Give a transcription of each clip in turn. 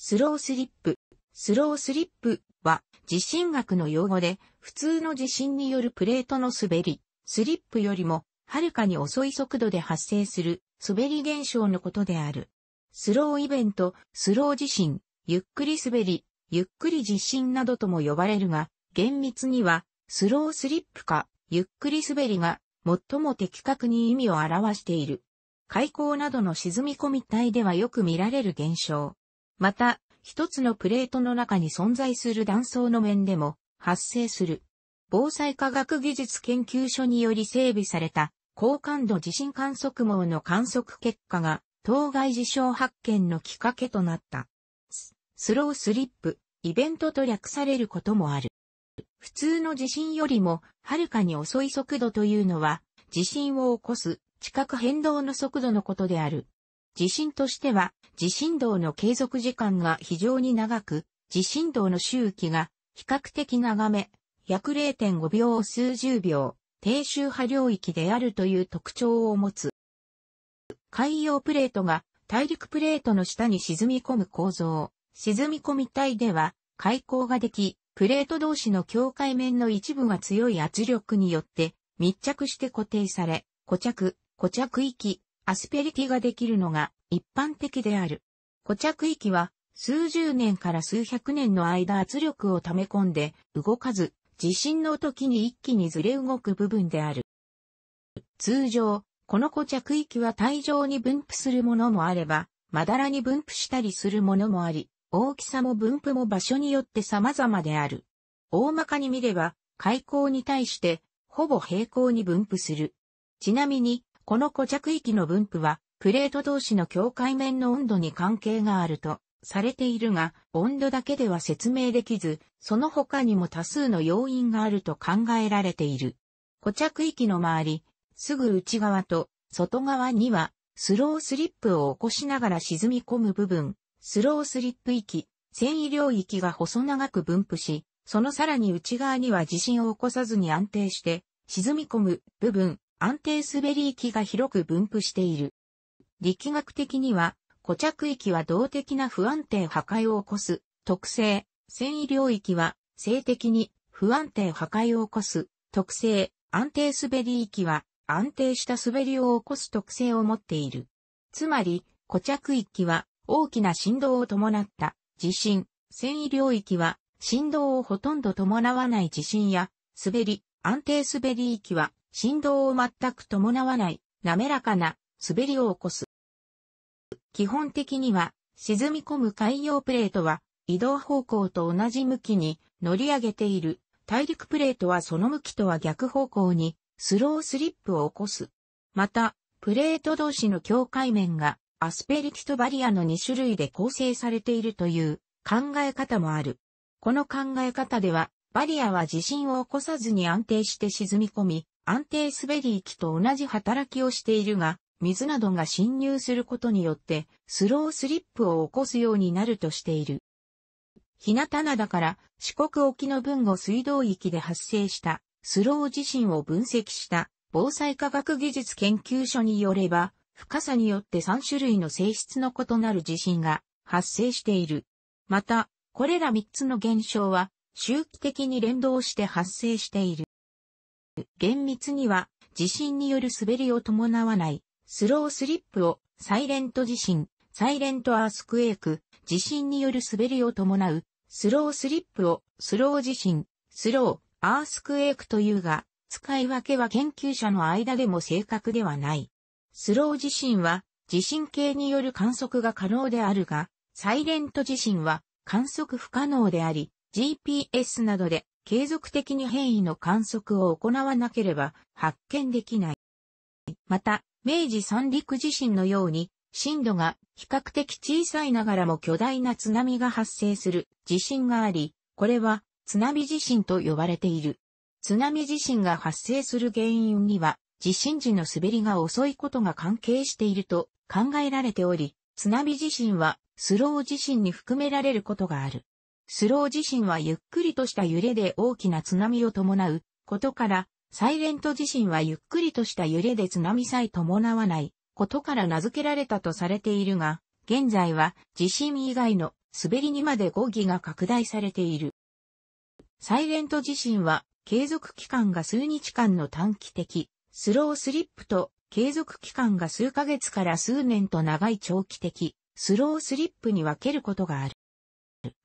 スロースリップ。スロースリップは地震学の用語で普通の地震によるプレートの滑り、スリップよりもはるかに遅い速度で発生する滑り現象のことである。スローイベント、スロー地震、ゆっくり滑り、ゆっくり地震などとも呼ばれるが、厳密にはスロースリップかゆっくり滑りが最も的確に意味を表している。海溝などの沈み込み帯ではよく見られる現象。また、一つのプレートの中に存在する断層の面でも発生する。防災科学技術研究所により整備された高感度地震観測網の観測結果が当該事象発見のきっかけとなった。スロースリップ、イベントと略されることもある。普通の地震よりもはるかに遅い速度というのは地震を起こす地殻変動の速度のことである。地震としては、地震動の継続時間が非常に長く、地震動の周期が比較的長め、約0.5秒数十秒、低周波領域であるという特徴を持つ。海洋プレートが大陸プレートの下に沈み込む構造、沈み込み体では海溝ができ、プレート同士の境界面の一部が強い圧力によって密着して固定され、固着、固着域、アスペリティができるのが一般的である。固着域は数十年から数百年の間圧力を溜め込んで動かず、地震の時に一気にずれ動く部分である。通常、この固着域は体上に分布するものもあれば、まだらに分布したりするものもあり、大きさも分布も場所によって様々である。大まかに見れば、海溝に対して、ほぼ平行に分布する。ちなみに、この固着域の分布は、プレート同士の境界面の温度に関係があるとされているが、温度だけでは説明できず、その他にも多数の要因があると考えられている。固着域の周り、すぐ内側と外側には、スロースリップを起こしながら沈み込む部分、スロースリップ域、繊維領域が細長く分布し、そのさらに内側には地震を起こさずに安定して、沈み込む部分、安定滑り域が広く分布している。力学的には、固着域は動的な不安定破壊を起こす、特性、繊維領域は、静的に不安定破壊を起こす、特性、安定滑り域は、安定した滑りを起こす特性を持っている。つまり、固着域は、大きな振動を伴った、地震、繊維領域は、振動をほとんど伴わない地震や、滑り、安定滑り域は、振動を全く伴わない、滑らかな、滑りを起こす。基本的には沈み込む海洋プレートは移動方向と同じ向きに乗り上げている。大陸プレートはその向きとは逆方向にスロースリップを起こす。また、プレート同士の境界面がアスペリティとバリアの2種類で構成されているという考え方もある。この考え方では、バリアは地震を起こさずに安定して沈み込み、安定滑り域と同じ働きをしているが、水などが侵入することによってスロースリップを起こすようになるとしている。日向灘から四国沖の分後水道域で発生したスロー地震を分析した防災科学技術研究所によれば、深さによって3種類の性質の異なる地震が発生している。また、これら3つの現象は周期的に連動して発生している。厳密には地震による滑りを伴わないスロースリップを、サイレント地震、サイレントアースクエイク、地震による滑りを伴う、スロースリップを、スロー地震、スロー、アースクエイクというが、使い分けは研究者の間でも正確ではない。スロー地震は、地震計による観測が可能であるが、サイレント地震は観測不可能であり、GPS などで継続的に変異の観測を行わなければ発見できない。また、明治三陸地震のように、震度が比較的小さいながらも巨大な津波が発生する地震があり、これは津波地震と呼ばれている。津波地震が発生する原因には、地震時の滑りが遅いことが関係していると考えられており、津波地震はスロー地震に含められることがある。スロー地震はゆっくりとした揺れで大きな津波を伴うことからサイレント地震はゆっくりとした揺れで津波さえ伴わないことから名付けられたとされているが、現在は地震以外の滑りにまで語義が拡大されている。サイレント地震は継続期間が数日間の短期的、スロースリップと継続期間が数ヶ月から数年と長い長期的、スロースリップに分けることがある。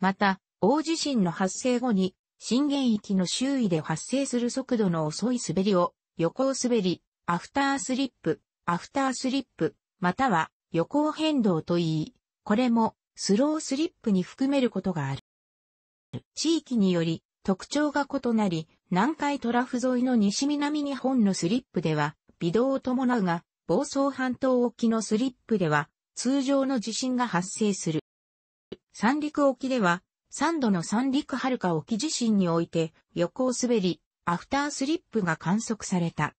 また、大地震の発生後に震源域の周囲で発生する速度の遅い滑りを、予行滑り、アフタースリップ、アフタースリップ、または予行変動と言い、これもスロースリップに含めることがある。地域により特徴が異なり、南海トラフ沿いの西南日本のスリップでは、微動を伴うが、房総半島沖のスリップでは、通常の地震が発生する。三陸沖では、3度の三陸遥沖地震において横滑り、アフタースリップが観測された。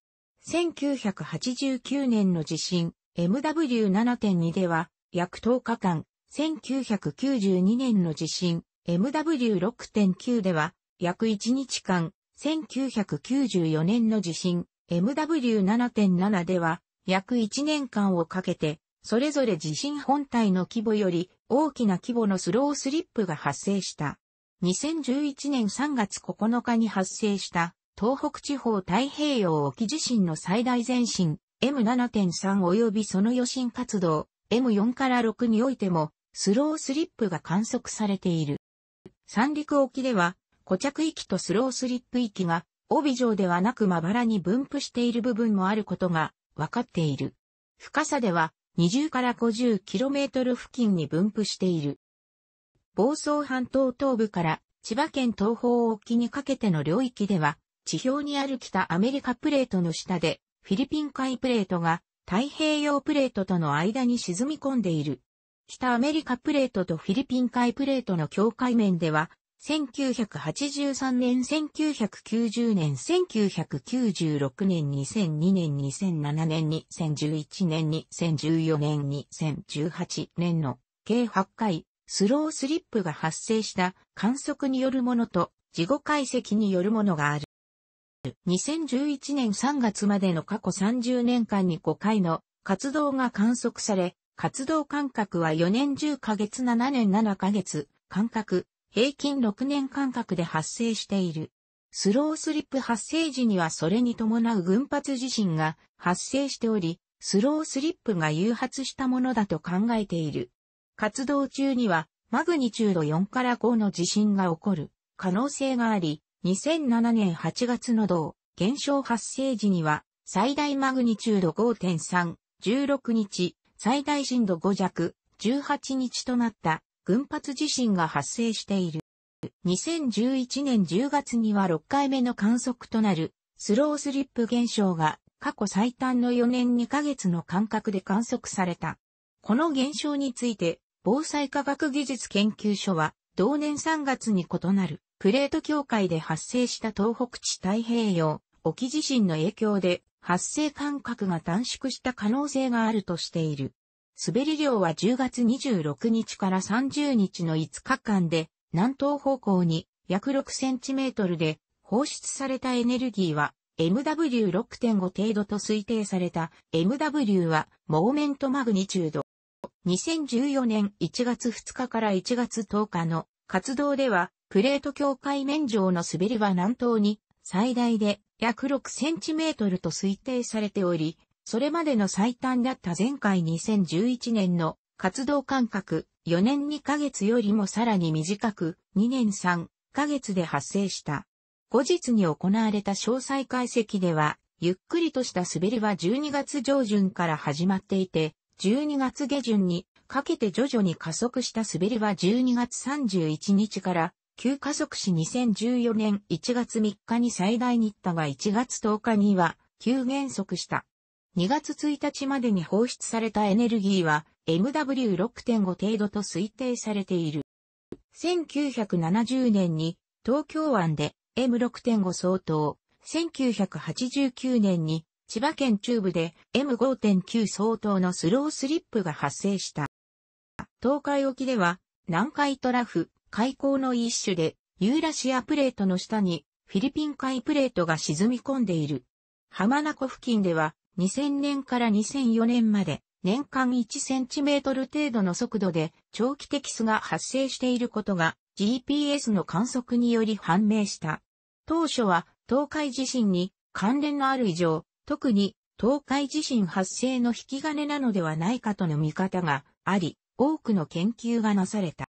1989年の地震 MW7.2 では約10日間、1992年の地震 MW6.9 では約1日間、1994年の地震 MW7.7 では約1年間をかけてそれぞれ地震本体の規模より大きな規模のスロースリップが発生した。2011年3月9日に発生した東北地方太平洋沖地震の最大前進 M7.3 及びその余震活動 M4 から6においてもスロースリップが観測されている。三陸沖では固着域とスロースリップ域が帯状ではなくまばらに分布している部分もあることが分かっている。深さでは20から 50km 付近に分布している。房総半島東部から千葉県東方沖にかけての領域では、地表にある北アメリカプレートの下で、フィリピン海プレートが太平洋プレートとの間に沈み込んでいる。北アメリカプレートとフィリピン海プレートの境界面では、1983年、1990年、1996年、2002年、2007年、2011年、2014年、2018年の計8回、スロースリップが発生した観測によるものと、事後解析によるものがある。2011年3月までの過去30年間に5回の活動が観測され、活動間隔は4年10ヶ月7年7ヶ月、間隔、平均6年間隔で発生している。スロースリップ発生時にはそれに伴う群発地震が発生しており、スロースリップが誘発したものだと考えている。活動中にはマグニチュード4から5の地震が起こる可能性があり、2007年8月の同現象発生時には最大マグニチュード5.3、16日、最大震度5弱、18日となった群発地震が発生している。2011年10月には6回目の観測となるスロースリップ現象が過去最短の4年2ヶ月の間隔で観測された。この現象について防災科学技術研究所は同年3月に異なるプレート境界で発生した東北地太平洋沖地震の影響で発生間隔が短縮した可能性があるとしている。滑り量は10月26日から30日の5日間で、南東方向に約6センチメートルで、放出されたエネルギーは MW6.5 程度と推定された MW はモーメントマグニチュード。2014年1月2日から1月10日の活動ではプレート境界面上の滑りは南東に最大で約6センチメートルと推定されており、それまでの最短だった前回2011年の活動間隔4年2ヶ月よりもさらに短く2年3ヶ月で発生した。後日に行われた詳細解析では、ゆっくりとした滑りは12月上旬から始まっていて、12月下旬にかけて徐々に加速した滑りは12月31日から急加速し2014年1月3日に最大行ったが1月10日には急減速した。2月1日までに放出されたエネルギーは MW6.5 程度と推定されている。1970年に東京湾で M6.5 相当、1989年に千葉県中部で M5.9 相当のスロースリップが発生した。東海沖では南海トラフ、海溝の一種でユーラシアプレートの下にフィリピン海プレートが沈み込んでいる。浜名湖付近では2000年から2004年まで年間1センチメートル程度の速度で長期的巣が発生していることが GPS の観測により判明した。当初は東海地震に関連のある以上、特に東海地震発生の引き金なのではないかとの見方があり、多くの研究がなされた。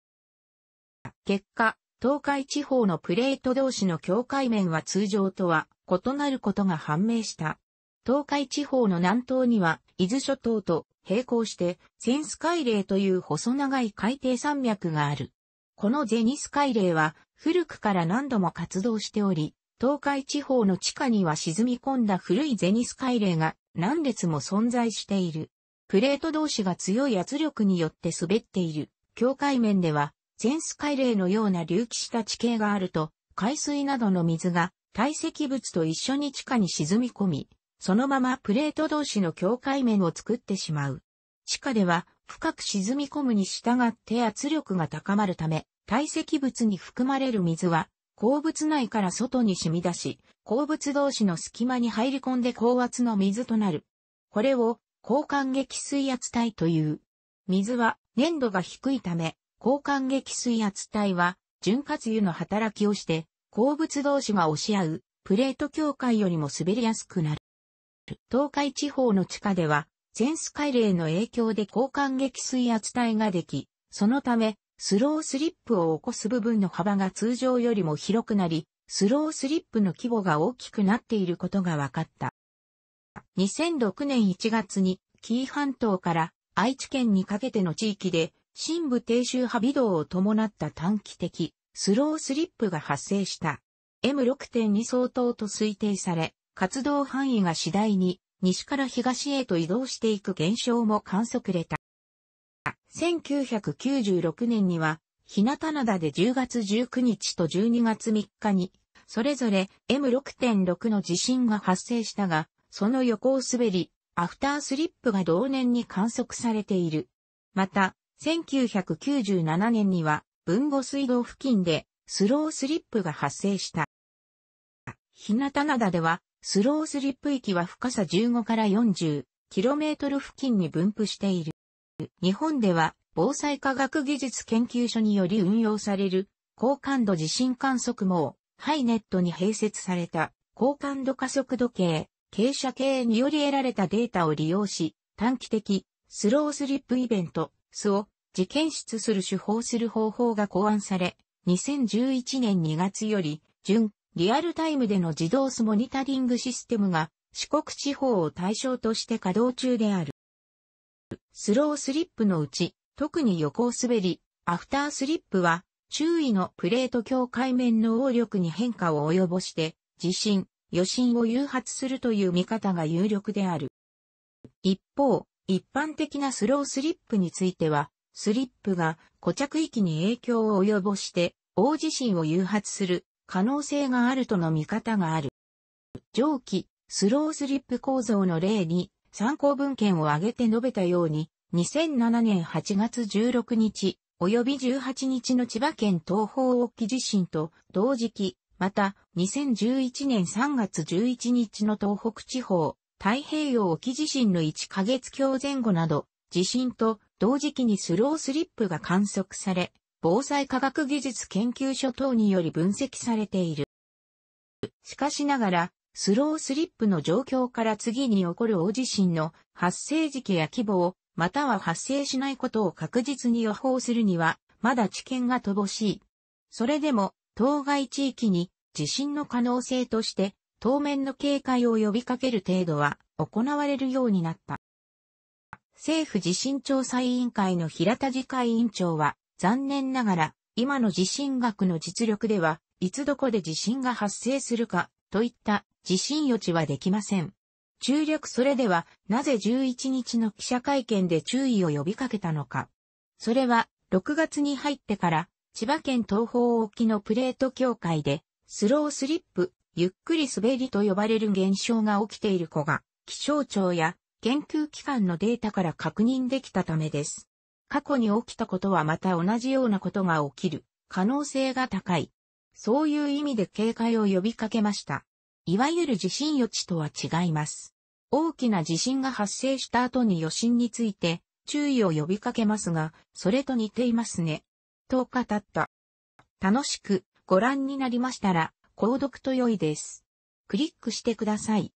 結果、東海地方のプレート同士の境界面は通常とは異なることが判明した。東海地方の南東には、伊豆諸島と並行して、ゼンス海嶺という細長い海底山脈がある。このゼニス海嶺は、古くから何度も活動しており、東海地方の地下には沈み込んだ古いゼニス海嶺が何列も存在している。プレート同士が強い圧力によって滑っている。境界面では、ゼンス海嶺のような隆起した地形があると、海水などの水が堆積物と一緒に地下に沈み込み、そのままプレート同士の境界面を作ってしまう。地下では深く沈み込むに従って圧力が高まるため、堆積物に含まれる水は、鉱物内から外に染み出し、鉱物同士の隙間に入り込んで高圧の水となる。これを、交換激水圧帯という。水は粘度が低いため、交換激水圧帯は、潤滑油の働きをして、鉱物同士が押し合う、プレート境界よりも滑りやすくなる。東海地方の地下では、全ス海ーの影響で交換撃水圧帯ができ、そのため、スロースリップを起こす部分の幅が通常よりも広くなり、スロースリップの規模が大きくなっていることが分かった。2006年1月に紀伊半島から愛知県にかけての地域で、深部低周波微動を伴った短期的スロースリップが発生した。M6.2 相当と推定され、活動範囲が次第に西から東へと移動していく現象も観測れた。1996年には、日向灘で10月19日と12月3日に、それぞれ M6.6 の地震が発生したが、その横を滑り、アフタースリップが同年に観測されている。また、1997年には、文後水道付近でスロースリップが発生した。日向灘ではスロースリップ域は深さ15から 40km 付近に分布している。日本では防災科学技術研究所により運用される高感度地震観測網、ハイネットに併設された高感度加速度計、傾斜計により得られたデータを利用し、短期的スロースリップイベント、スを事件出する手法する方法が考案され、2011年2月より準リアルタイムでの自動スモニタリングシステムが四国地方を対象として稼働中である。スロースリップのうち、特に横滑り、アフタースリップは、周囲のプレート境界面の応力に変化を及ぼして、地震、余震を誘発するという見方が有力である。一方、一般的なスロースリップについては、スリップが固着域に影響を及ぼして、大地震を誘発する可能性があるとの見方がある。上記、スロースリップ構造の例に参考文献を挙げて述べたように、2007年8月16日、及び18日の千葉県東方沖地震と同時期、また2011年3月11日の東北地方、太平洋沖地震の1ヶ月強前後など、地震と同時期にスロースリップが観測され、防災科学技術研究所等により分析されている。しかしながら、スロースリップの状況から次に起こる大地震の発生時期や規模を、または発生しないことを確実に予報するには、まだ知見が乏しい。それでも、当該地域に地震の可能性として、当面の警戒を呼びかける程度は行われるようになった。政府地震調査委員会の平田次会委員長は、残念ながら、今の地震学の実力では、いつどこで地震が発生するか、といった地震予知はできません。注力それでは、なぜ11日の記者会見で注意を呼びかけたのか。それは、6月に入ってから、千葉県東方沖のプレート境界で、スロースリップ、ゆっくり滑りと呼ばれる現象が起きている子が、気象庁や研究機関のデータから確認できたためです。過去に起きたことはまた同じようなことが起きる可能性が高い。そういう意味で警戒を呼びかけました。いわゆる地震予知とは違います。大きな地震が発生した後に余震について注意を呼びかけますが、それと似ていますね。と語った。楽しくご覧になりましたら、購読と良いです。クリックしてください。